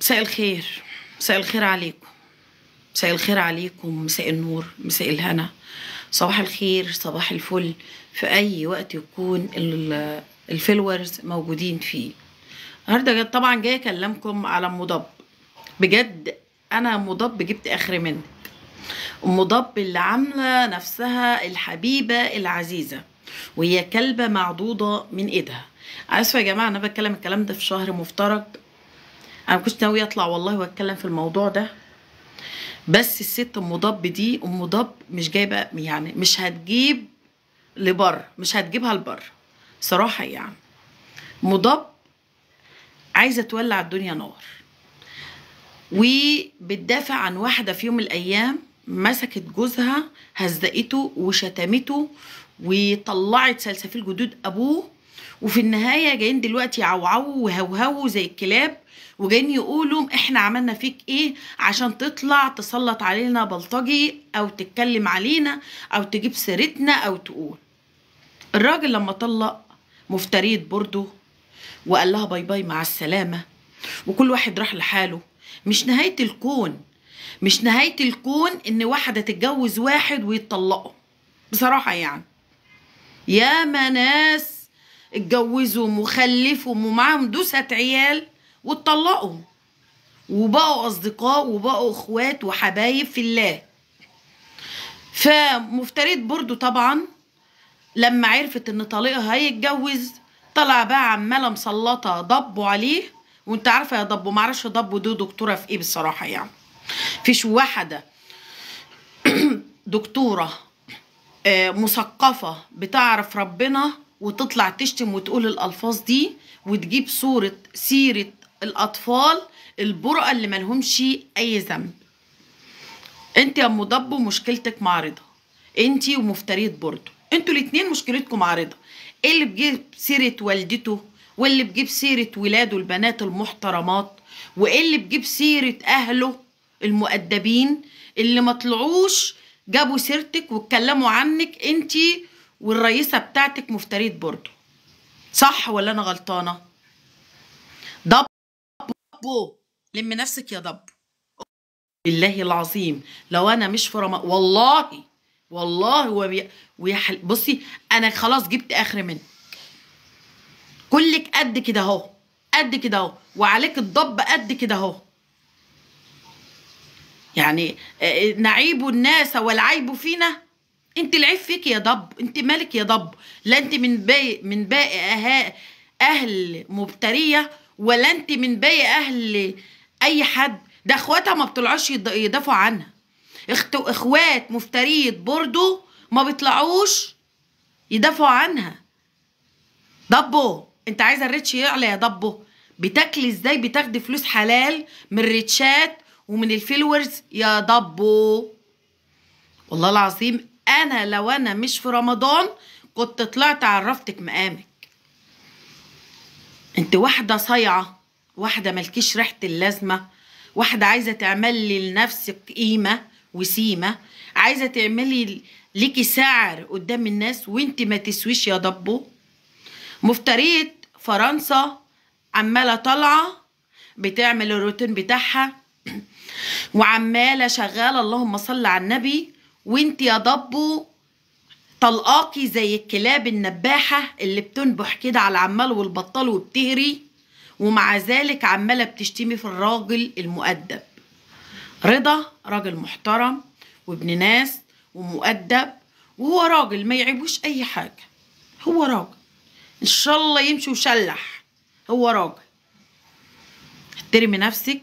مساء الخير مساء الخير عليكم مساء الخير عليكم مساء النور مساء الهنا صباح الخير صباح الفل في اي وقت يكون الفيلورز موجودين فيه النهارده طبعا جايه اكلمكم على مضب بجد انا مضب جبت اخر منك مضب اللي عامله نفسها الحبيبه العزيزه وهي كلبه معضوضه من ايدها اسفه يا جماعه انا بتكلم الكلام ده في شهر مفترق انا كنت ناويه اطلع والله واتكلم في الموضوع ده بس الست ام ضب دي ام ضب مش جايبه يعني مش هتجيب لبر مش هتجيبها لبر صراحه يعني ام ضب عايزه تولع الدنيا نار وبتدافع عن واحده في يوم من الايام مسكت جوزها هزقته وشتمته وطلعت سلسفيل جدود ابوه وفي النهايه جايين دلوقتي عوعو وهوهو زي الكلاب وجايين يقولوا احنا عملنا فيك ايه عشان تطلع تسلط علينا بلطجي او تتكلم علينا او تجيب سيرتنا او تقول الراجل لما طلق مفتريت برضه وقال لها باي باي مع السلامه وكل واحد راح لحاله مش نهايه الكون مش نهايه الكون ان واحده تتجوز واحد ويتطلقوا بصراحه يعني ياما ناس اتجوزوا وخلفوا ومعاهم دوسة عيال واتطلقوا وبقوا أصدقاء وبقوا إخوات وحبايب في الله فمفتريت برضو طبعا لما عرفت ان طليقها هيتجوز طلع بقى عماله مسلطه ضبوا عليه وانت عارفه يا ضبو معرفش ضبو دي دكتوره في ايه بصراحه يعني فيش واحده دكتوره آه، مثقفه بتعرف ربنا وتطلع تشتم وتقول الالفاظ دي وتجيب صوره سيره الاطفال البرقه اللي ملهمش اي ذنب انت يا ام مشكلتك مع رضا انت ومفتريت برضو انتوا الاتنين مشكلتكم مع ايه اللي بجيب سيره والدته واللي بجيب سيره ولاده البنات المحترمات واللي بجيب سيره اهله المؤدبين اللي ما طلعوش جابوا سيرتك واتكلموا عنك انت والرئيسه بتاعتك مفتريت برضو صح ولا انا غلطانه ضبه لم نفسك يا ضب بالله العظيم لو انا مش في رمضان والله والله وبي... ويحل... بصي انا خلاص جبت اخر منك كلك قد كده اهو قد كده اهو وعليك الضب قد كده اهو يعني آه، آه، نعيب الناس والعيب فينا انت العيب فيك يا ضب انت مالك يا ضب لا انت من باقي من باقي اهل مبتريه ولا انت من باقي اهل اي حد ده اخواتها ما بتطلعوش يدافعوا عنها اخوات مفتريد برضو ما بيطلعوش يدافعوا عنها ضبو انت عايزه الريتش يعلى يا ضبو بتاكلي ازاي بتاخدي فلوس حلال من الريتشات ومن الفيلورز يا ضبو والله العظيم انا لو انا مش في رمضان كنت طلعت عرفتك مقامك انت واحده صايعه واحده ملكيش ريحه اللازمه واحده عايزه تعملي لنفسك قيمه وسيمه عايزه تعملي ليكي سعر قدام الناس وانت ما تسويش يا ضبو مفترية فرنسا عماله طالعه بتعمل الروتين بتاعها وعماله شغاله اللهم صل على النبي وانت يا ضبو طلقاكي زي الكلاب النباحة اللي بتنبح كده على العمال والبطال وبتهري ومع ذلك عمالة بتشتمي في الراجل المؤدب رضا راجل محترم وابن ناس ومؤدب وهو راجل ما يعيبوش أي حاجة هو راجل إن شاء الله يمشي وشلح هو راجل احترمي نفسك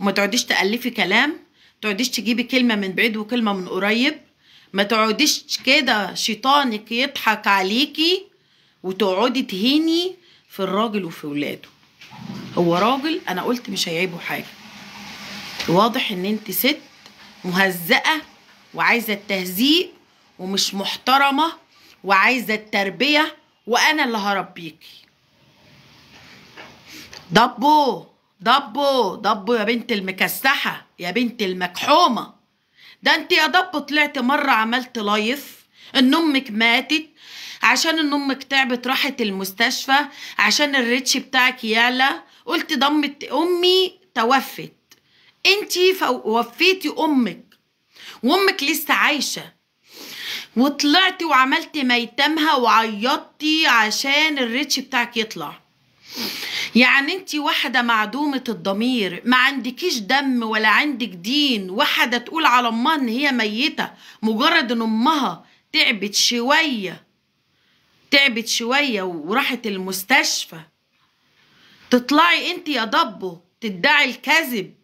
وما تقعديش تألفي كلام تقعديش تجيبي كلمة من بعيد وكلمة من قريب ما تقعديش كده شيطانك يضحك عليكي وتقعدي تهيني في الراجل وفي ولاده هو راجل انا قلت مش هيعيبه حاجه واضح ان انت ست مهزقه وعايزه التهزيق ومش محترمه وعايزه التربيه وانا اللي هربيكي ضبو ضبو ضبو يا بنت المكسحه يا بنت المكحومه ده انت يا ضب طلعت مره عملت لايف ان امك ماتت عشان ان امك تعبت راحت المستشفى عشان الريتش بتاعك يعلى قلت ضمت امي توفت انت وفيتي امك وامك لسه عايشه وطلعتي وعملتي ميتمها وعيطتي عشان الريتش بتاعك يطلع يعني انت واحدة معدومة الضمير ما عندكيش دم ولا عندك دين واحدة تقول على امها ان هي ميتة مجرد ان امها تعبت شوية تعبت شوية وراحت المستشفى تطلعي انت يا ضبه تدعي الكذب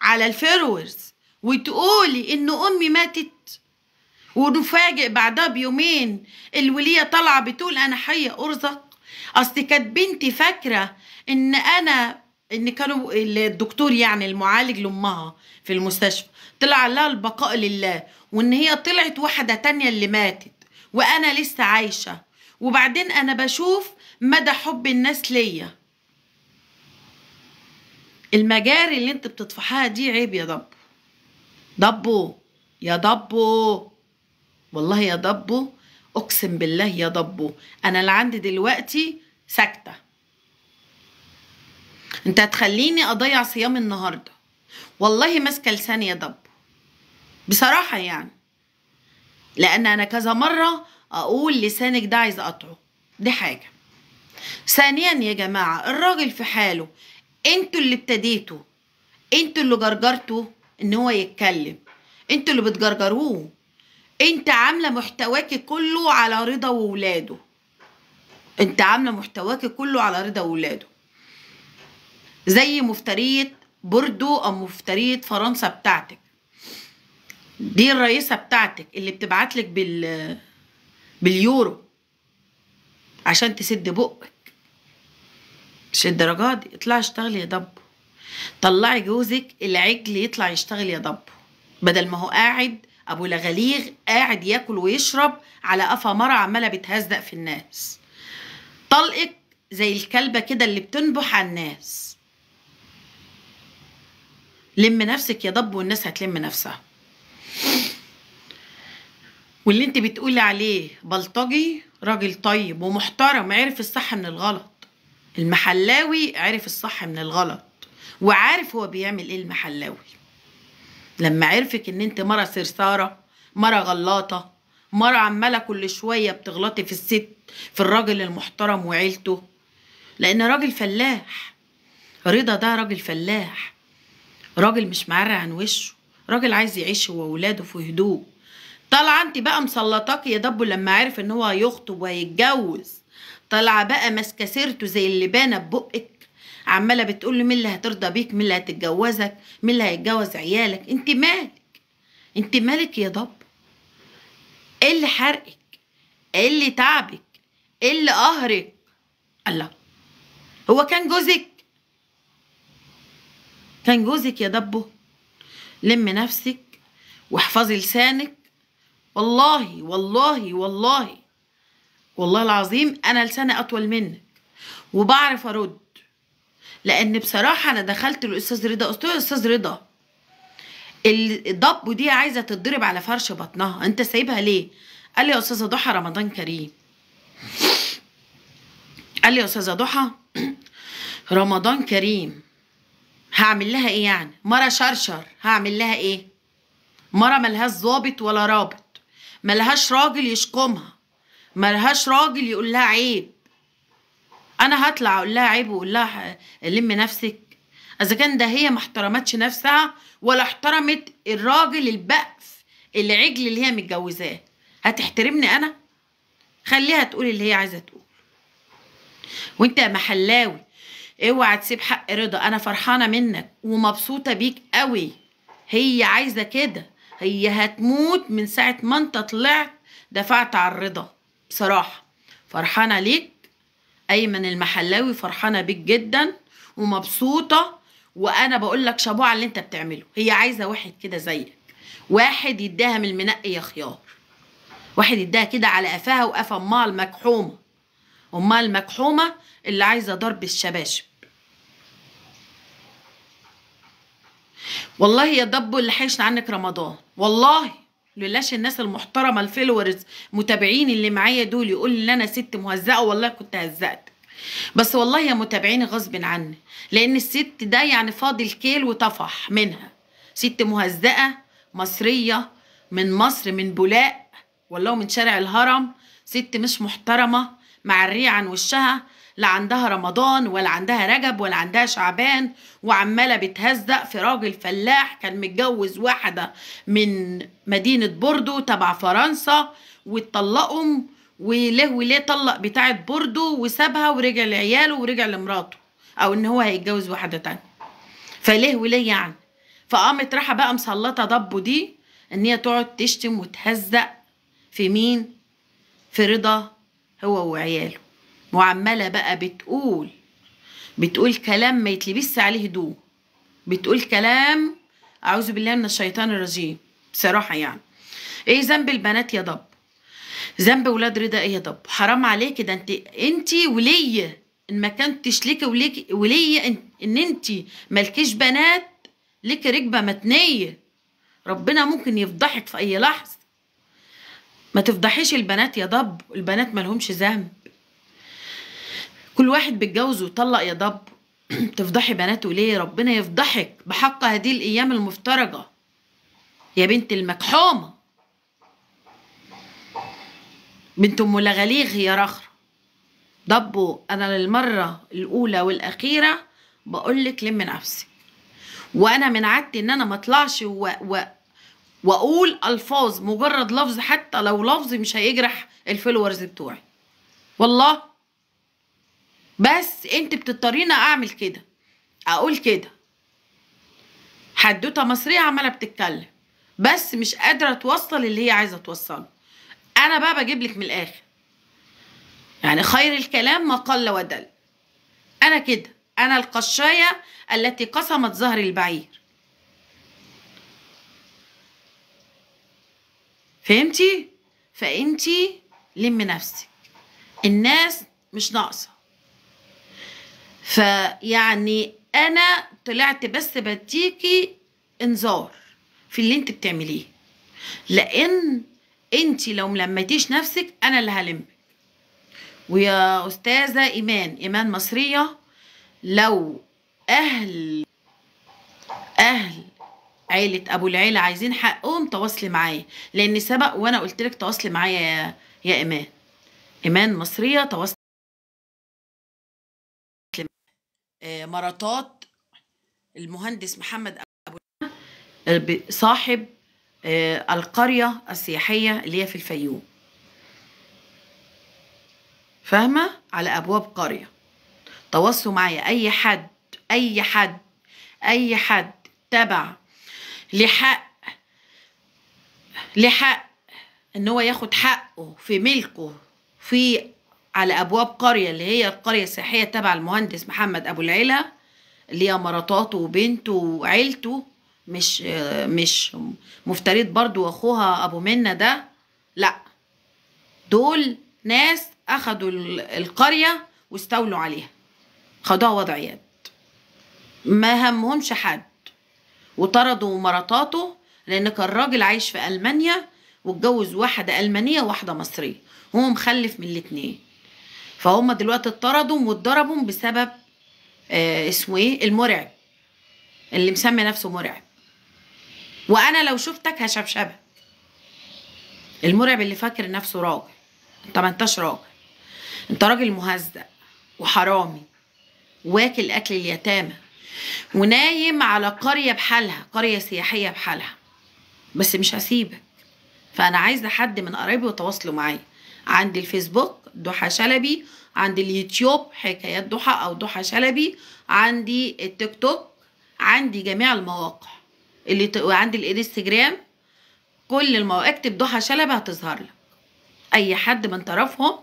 على الفيرورز وتقولي ان امي ماتت ونفاجئ بعدها بيومين الولية طالعة بتقول انا حية ارزق اصل كانت بنتي فاكره ان انا ان كانوا الدكتور يعني المعالج لامها في المستشفى طلع لها البقاء لله وان هي طلعت واحده تانية اللي ماتت وانا لسه عايشه وبعدين انا بشوف مدى حب الناس ليا المجاري اللي انت بتطفحها دي عيب يا دبو دبو يا دبو والله يا دبو اقسم بالله يا ضبو انا اللي عندي دلوقتي ساكته انت هتخليني اضيع صيام النهارده والله ماسكه لساني يا ضبو بصراحه يعني لان انا كذا مره اقول لسانك ده عايز اقطعه دي حاجه ثانيا يا جماعه الراجل في حاله انتوا اللي ابتديتوا انتوا اللي جرجرتوا ان هو يتكلم انتوا اللي بتجرجروه انت عامله محتواكي كله على رضا وولاده انت عامله محتواكي كله على رضا وولاده زي مفتريه بوردو او مفتريه فرنسا بتاعتك دي الرئيسه بتاعتك اللي بتبعتلك بال باليورو عشان تسد بقك مش الدرجه دي اطلعي اشتغلي يا دب طلعي جوزك العجل يطلع يشتغل يا دب بدل ما هو قاعد ابو لغليغ قاعد ياكل ويشرب على قفا مره عماله بتهزق في الناس طلقك زي الكلبه كده اللي بتنبح على الناس لم نفسك يا ضب والناس هتلم نفسها واللي انت بتقولي عليه بلطجي راجل طيب ومحترم عرف الصح من الغلط المحلاوي عرف الصح من الغلط وعارف هو بيعمل ايه المحلاوي لما عرفك ان انت مرة سرسارة مرة غلاطة مرة عمالة كل شوية بتغلطي في الست في الراجل المحترم وعيلته لان راجل فلاح رضا ده راجل فلاح راجل مش معرى عن وشه راجل عايز يعيش هو وولاده في هدوء طالعه انت بقى مسلطاك يا دبو لما عرف ان هو هيخطب وهيتجوز طالعه بقى ماسكه سيرته زي اللي بانه ببقك عماله بتقول لي مين اللي هترضى بيك مين اللي هتتجوزك مين اللي هيتجوز عيالك انت مالك انت مالك يا ضب ايه اللي حرقك ايه اللي تعبك ايه اللي قهرك الله هو كان جوزك كان جوزك يا دبه لم نفسك واحفظي لسانك والله والله والله والله العظيم انا لساني اطول منك وبعرف ارد لان بصراحه انا دخلت للاستاذ رضا قلت له استاذ رضا الضب دي عايزه تتضرب على فرش بطنها انت سايبها ليه قال لي يا استاذه ضحى رمضان كريم قال لي يا استاذه ضحى رمضان كريم هعمل لها ايه يعني مره شرشر هعمل لها ايه مره ملهاش ظابط ولا رابط ملهاش راجل يشكمها ملهاش راجل يقول لها عيب انا هطلع اقول لها عيب واقول لها لمي نفسك اذا كان ده هي ما احترمتش نفسها ولا احترمت الراجل البقف العجل اللي هي متجوزاه هتحترمني انا خليها تقول اللي هي عايزه تقول وانت يا محلاوي اوعى تسيب حق رضا انا فرحانه منك ومبسوطه بيك قوي هي عايزه كده هي هتموت من ساعه ما انت طلعت دفعت على الرضا بصراحه فرحانه ليك ايمن المحلاوي فرحانه بيك جدا ومبسوطه وانا بقول لك شابو على اللي انت بتعمله هي عايزه واحد كده زيك واحد يديها من المنقي يا خيار واحد يديها كده على قفاها وقفا امها المكحومه امها المكحومه اللي عايزه ضرب الشباشب والله يا دبو اللي حيشنا عنك رمضان والله لولاش الناس المحترمه الفيلورز متابعين اللي معايا دول يقول لي انا ست مهزقه والله كنت هزقت بس والله يا متابعيني غصب عني لان الست ده يعني فاضل كيل وطفح منها ست مهزقه مصريه من مصر من بولاق والله من شارع الهرم ست مش محترمه معريه عن وشها لا عندها رمضان ولا عندها رجب ولا عندها شعبان وعماله بتهزق في راجل فلاح كان متجوز واحده من مدينه بوردو تبع فرنسا واتطلقهم وله وليه طلق بتاعه بوردو وسابها ورجع لعياله ورجع لمراته او ان هو هيتجوز واحده تانية فليه وليه يعني فقامت راحه بقى مسلطه ضبه دي ان هي تقعد تشتم وتهزق في مين في رضا هو وعياله وعماله بقى بتقول بتقول كلام ما يتلبس عليه هدوء بتقول كلام اعوذ بالله من الشيطان الرجيم بصراحه يعني ايه ذنب البنات يا ضب ذنب ولاد رضا ايه يا ضب حرام عليكي ده انت انت ولي ان ما كنتش ليكي وليكي وليا ان انت مالكيش بنات ليكي ركبه متنيه ربنا ممكن يفضحك في اي لحظه ما تفضحيش البنات يا ضب البنات مالهمش ذنب كل واحد بيتجوز ويطلق يا ضب تفضحي بناته ليه ربنا يفضحك بحق هذه الايام المفترجه يا بنت المكحومه بنت ام لغليغ يا رخر ضبوا انا للمره الاولى والاخيره بقولك لم نفسك وانا من عادتي ان انا ما اطلعش و... و... واقول الفاظ مجرد لفظ حتى لو لفظ مش هيجرح الفولورز بتوعي والله بس انت بتضطرينا اعمل كده اقول كده حدوته مصريه عماله بتتكلم بس مش قادره توصل اللي هي عايزه توصله انا بقى بجيب لك من الاخر يعني خير الكلام ما قل ودل انا كده انا القشايه التي قسمت ظهر البعير فهمتي فانتي لمي نفسك الناس مش ناقصه فيعني انا طلعت بس بديكي انذار في اللي انت بتعمليه لان انت لو ملمتيش نفسك انا اللي هلمك ويا استاذه ايمان ايمان مصريه لو اهل اهل عيله ابو العيله عايزين حقهم تواصلي معايا لان سبق وانا قلت لك تواصلي معايا يا ايمان ايمان مصريه تواصلي آه، مراتات المهندس محمد أبو آه، صاحب آه، القرية السياحية اللي هي في الفيوم فاهمة على أبواب قرية تواصلوا معايا أي حد أي حد أي حد تبع لحق لحق ان هو ياخد حقه في ملكه في على أبواب قرية اللي هي القرية السياحية تبع المهندس محمد أبو العلا اللي هي مراتاته وبنته وعيلته مش مش مفتريد برضو وأخوها أبو منة ده لأ دول ناس أخدوا القرية واستولوا عليها خدوها وضع يد ما همهمش حد وطردوا مراتاته لأن كان راجل عايش في ألمانيا واتجوز واحدة ألمانية وواحدة مصرية هو مخلف من الاتنين فهم دلوقتي اتطردوا واتضربوا بسبب آه اسمه ايه المرعب اللي مسمي نفسه مرعب وانا لو شفتك هشبشبك المرعب اللي فاكر نفسه راجل انت ما انتش راجل انت راجل مهزأ وحرامي واكل اكل اليتامى ونايم على قريه بحالها قريه سياحيه بحالها بس مش هسيبك فانا عايزه حد من قرايبي وتواصلوا معايا عندي الفيسبوك ضحى شلبي عندي اليوتيوب حكايات ضحى او ضحى شلبي عندي التيك توك عندي جميع المواقع اللي ت... وعندي الانستجرام كل المواقع اكتب ضحى شلبي هتظهر لك اي حد من طرفهم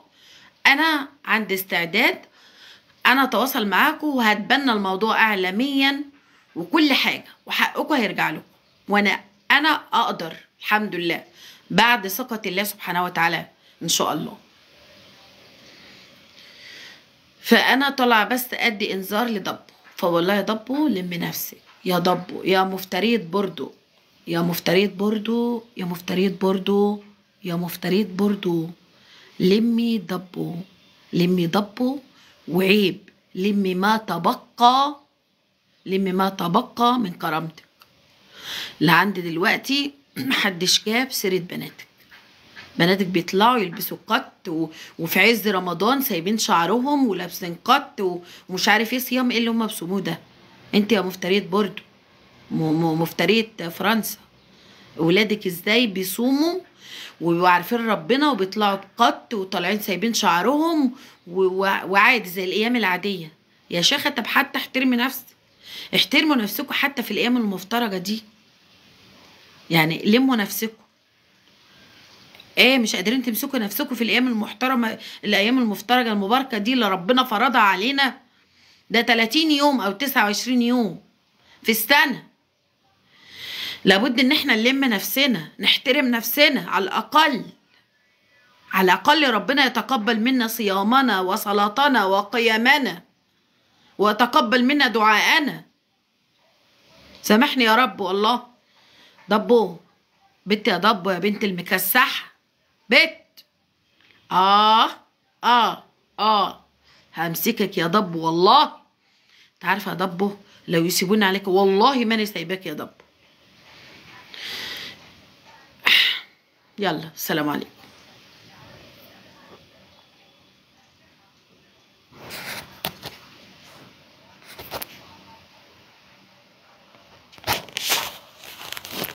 انا عندي استعداد انا اتواصل معاكم وهتبنى الموضوع اعلاميا وكل حاجه وحقكم هيرجع لكم وانا انا اقدر الحمد لله بعد ثقه الله سبحانه وتعالى ان شاء الله فانا طالعه بس ادي انذار لضبه فوالله يا ضبه لم نفسك يا ضبه يا مفتريت بردو يا مفتريت بردو يا مفتريت بردو يا مفتريت بردو لمي ضبه لمي ضبه وعيب لمي ما تبقى لمي ما تبقى من كرامتك لعند دلوقتي محدش جاب سيرة بناتك بناتك بيطلعوا يلبسوا قط و... وفي عز رمضان سايبين شعرهم ولابسين قط و... ومش عارف ايه صيام ايه اللي هم بصوموه ده انت يا مفتريه بوردو م... مفتريه فرنسا ولادك ازاي بيصوموا وبيبقوا عارفين ربنا وبيطلعوا بقط وطالعين سايبين شعرهم و... وعادي زي الايام العاديه يا شيخه طب حتى احترمي نفسك احترموا نفسكم حتى في الايام المفترجه دي يعني لموا نفسكم ايه مش قادرين تمسكوا نفسكم في الايام المحترمه الايام المفترجه المباركه دي اللي ربنا فرضها علينا ده 30 يوم او 29 يوم في السنه لابد ان احنا نلم نفسنا نحترم نفسنا على الاقل على الاقل ربنا يتقبل منا صيامنا وصلاتنا وقيامنا ويتقبل منا دعاءنا سامحني يا رب والله ضبو بنت يا ضبو يا بنت المكسحه بت آه آه آه همسكك يا ضب والله أنت عارفة يا ضبه لو يسيبوني عليك والله ما أنا سايباك يا ضب يلا السلام عليكم